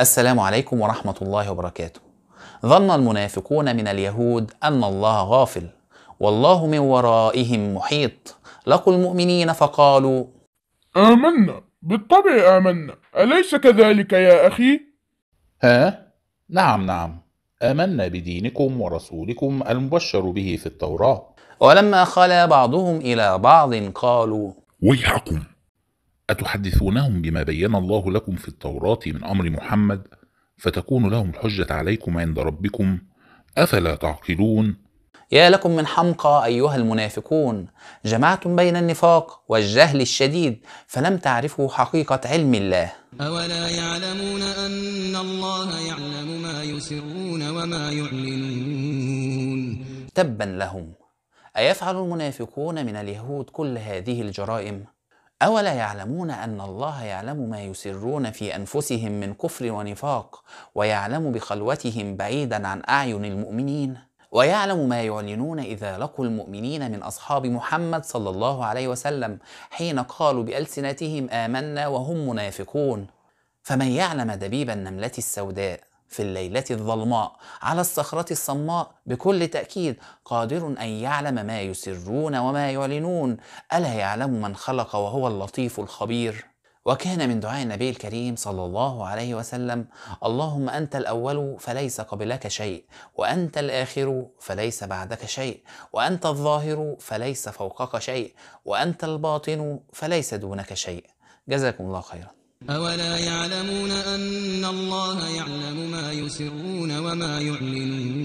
السلام عليكم ورحمة الله وبركاته. ظن المنافقون من اليهود أن الله غافل والله من ورائهم محيط. لقوا المؤمنين فقالوا: آمنا، بالطبع آمنا، أليس كذلك يا أخي؟ ها؟ نعم نعم، آمنا بدينكم ورسولكم المبشر به في التوراة. ولما خلا بعضهم إلى بعض قالوا: ويحكم أتحدثونهم بما بين الله لكم في التوراة من أمر محمد فتكون لهم الحجة عليكم عند ربكم أفلا تعقلون يا لكم من حمقى أيها المنافقون جمعتم بين النفاق والجهل الشديد فلم تعرفوا حقيقة علم الله أولا يعلمون أن الله يعلم ما يسرون وما يعلنون تبا لهم أيفعل المنافقون من اليهود كل هذه الجرائم؟ أولا يعلمون أن الله يعلم ما يسرون في أنفسهم من كفر ونفاق ويعلم بخلوتهم بعيدا عن أعين المؤمنين ويعلم ما يعلنون إذا لقوا المؤمنين من أصحاب محمد صلى الله عليه وسلم حين قالوا بألسنتهم آمنا وهم منافقون فمن يعلم دبيب النملة السوداء في الليلة الظلماء على الصخرة الصماء بكل تأكيد قادر أن يعلم ما يسرون وما يعلنون ألا يعلم من خلق وهو اللطيف الخبير وكان من دعاء النبي الكريم صلى الله عليه وسلم اللهم أنت الأول فليس قبلك شيء وأنت الآخر فليس بعدك شيء وأنت الظاهر فليس فوقك شيء وأنت الباطن فليس دونك شيء جزاكم الله خيرا أولا يعلمون أن الله يعلم ما يسرون وما يعلنون